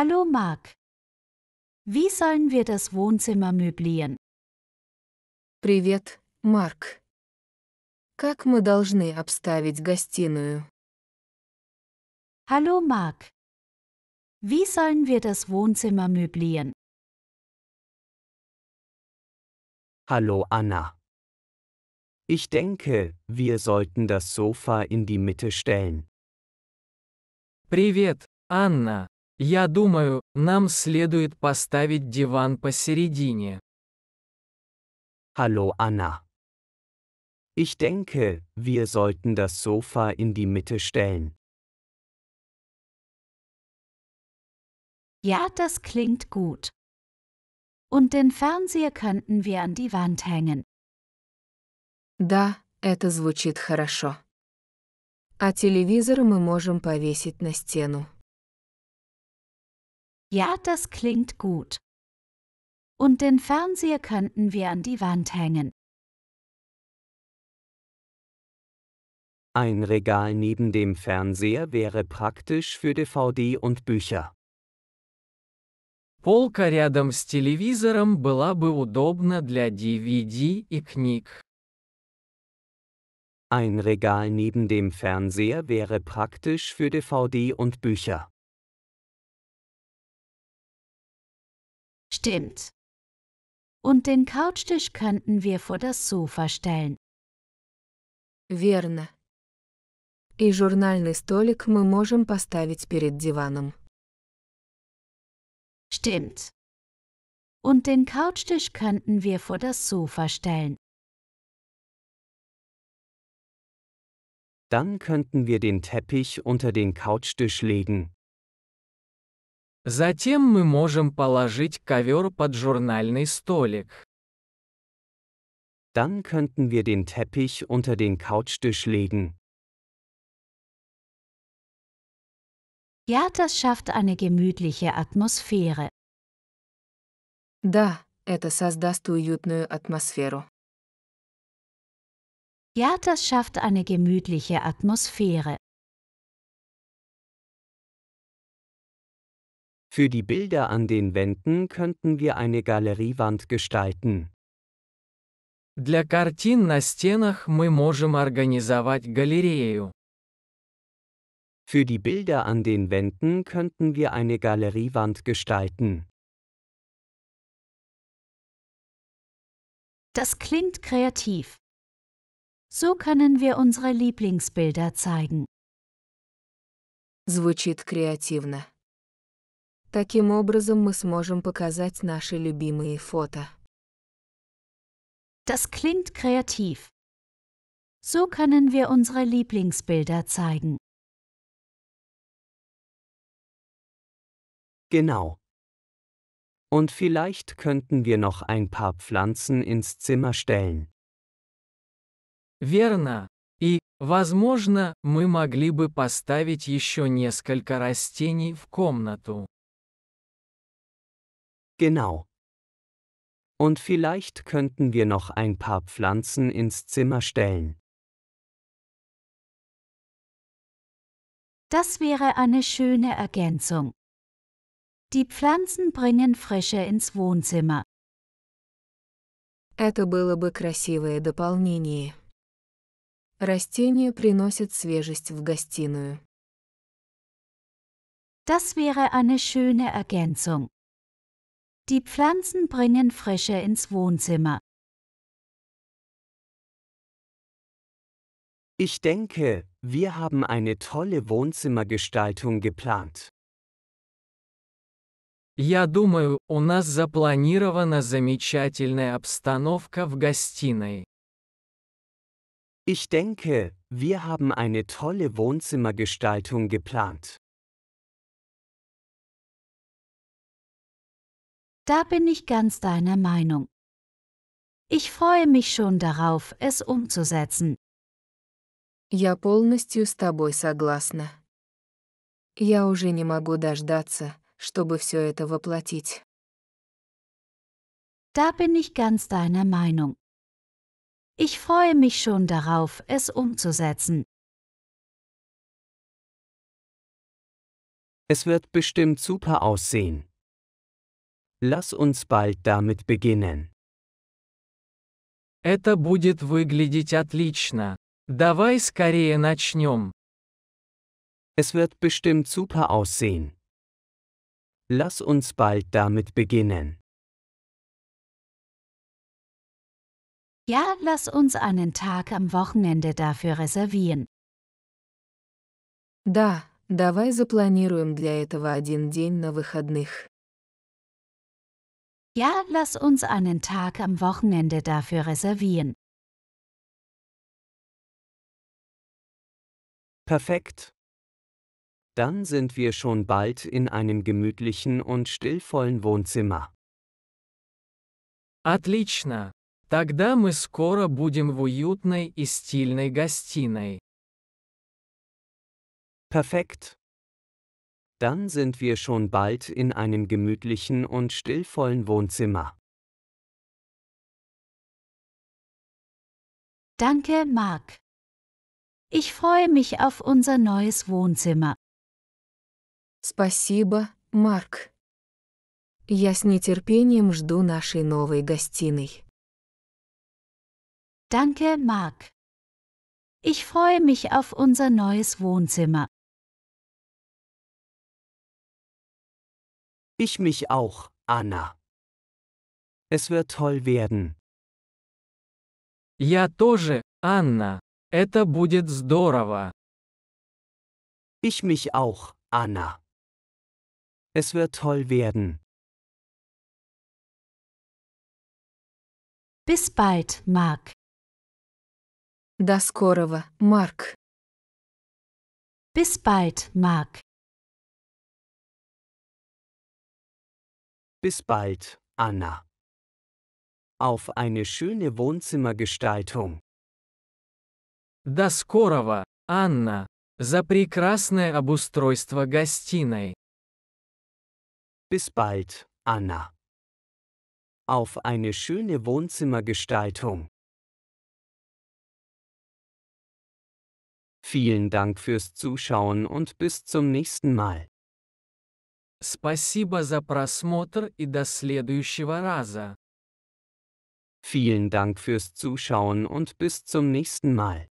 Hallo Mark. Wie sollen wir das Wohnzimmer möblieren? Привет, Марк. Как мы должны обставить гостиную? Hallo Mark. Wie sollen wir das Wohnzimmer möblieren? Hallo Anna. Ich denke, wir sollten das Sofa in die Mitte stellen. Привет, Анна. Я думаю, нам следует поставить диван посередине. Hallo Anna. Ich denke, wir sollten das Sofa in die Mitte stellen. Ja, das klingt gut. Und den Fernseher könnten wir an die Wand hängen. Да, это звучит хорошо. А телевизор мы можем повесить на стену. Ja, das klingt gut. Und den Fernseher könnten wir an die Wand hängen. Ein Regal neben dem Fernseher wäre praktisch für DVD und Bücher. Полка рядом с телевизором была бы удобна для DVD и книг. Ein Regal neben dem Fernseher wäre praktisch für DVD und Bücher. Stimmt. Und den Couchtisch könnten wir vor das Sofa stellen. Верно. И журнальный столик мы можем поставить перед диваном. Stimmt. Und den Couchtisch könnten wir vor das Sofa stellen. Dann könnten wir den Teppich unter den Couchtisch legen. Затем мы можем положить ковер под журнальный столик. Dann könnten wir den Teppich unter den Couchtisch legen. Ja, das schafft eine gemütliche Atmosphäre. Да, это создаст уютную атмосферу. Ja, das schafft eine gemütliche Atmosphäre. Für die Bilder an den Wänden könnten wir eine Galeriewand gestalten. Для картин на стенах мы можем организовать галерею. Für die Bilder an den Wänden könnten wir eine Galeriewand gestalten. Das klingt kreativ. So können wir unsere Lieblingsbilder zeigen. Звучит креативно. Таким образом мы сможем показать наши любимые фото. Das klingt kreativ. So können wir unsere Lieblingsbilder zeigen. Genau. Und vielleicht könnten wir noch ein paar Pflanzen ins Zimmer stellen. Верно. И, возможно, мы могли бы поставить еще несколько растений в комнату. Genau. Und vielleicht könnten wir noch ein paar Pflanzen ins Zimmer stellen. Das wäre eine schöne Ergänzung. Die Pflanzen bringen Frische ins Wohnzimmer. Это было бы красивое дополнение. Растения приносят свежесть в гостиную. Das wäre eine schöne Ergänzung. Die Pflanzen bringen Frische ins Wohnzimmer. Ich denke, wir haben eine tolle Wohnzimmergestaltung geplant. Я думаю, у нас запланирована замечательная обстановка в гостиной. Ich denke, wir haben eine tolle Wohnzimmergestaltung geplant. Da bin ich ganz deiner Meinung. Ich freue mich schon darauf, es umzusetzen. Я полностью с тобой согласна. Я уже не могу дождаться, чтобы все это воплотить. Da bin ich ganz deiner Meinung. Ich freue mich schon darauf, es umzusetzen. Es wird bestimmt super aussehen. Lass uns bald damit beginnen. Это будет выглядеть отлично. Давай скорее начнем. Es wird bestimmt super aussehen. Lass uns bald damit beginnen. Ja, lass uns einen Tag am Wochenende dafür reservieren. Да, давай запланируем для этого один день на выходных. Ja, lass uns einen Tag am Wochenende dafür reservieren. Perfekt. Dann sind wir schon bald in einem gemütlichen und stillvollen Wohnzimmer. Отлично. Тогда мы скоро будем в уютной и стильной гостиной. Perfekt dann sind wir schon bald in einem gemütlichen und stillvollen Wohnzimmer. Danke, Mark. Ich freue mich auf unser neues Wohnzimmer. Спасибо, Марк. Я с нетерпением жду нашей новой гостиной. Danke, Mark. Ich freue mich auf unser neues Wohnzimmer. Ich mich auch, Anna. Es wird toll werden. Я тоже, Анна. Это будет здорово. Ich mich auch, Anna. Es wird toll werden. Bis bald, Mark. До скорого, Марк. Bis bald, Mark. Bis bald, Anna. Auf eine schöne Wohnzimmergestaltung. До скорого, Анна, за прекрасное обустройство гостиной. Bis bald, Anna. Auf eine schöne Wohnzimmergestaltung. Vielen Dank fürs Zuschauen und bis zum nächsten Mal. Спасибо за просмотр и до следующего раза. Vielen Dank fürs Zuschauen und bis zum nächsten Mal.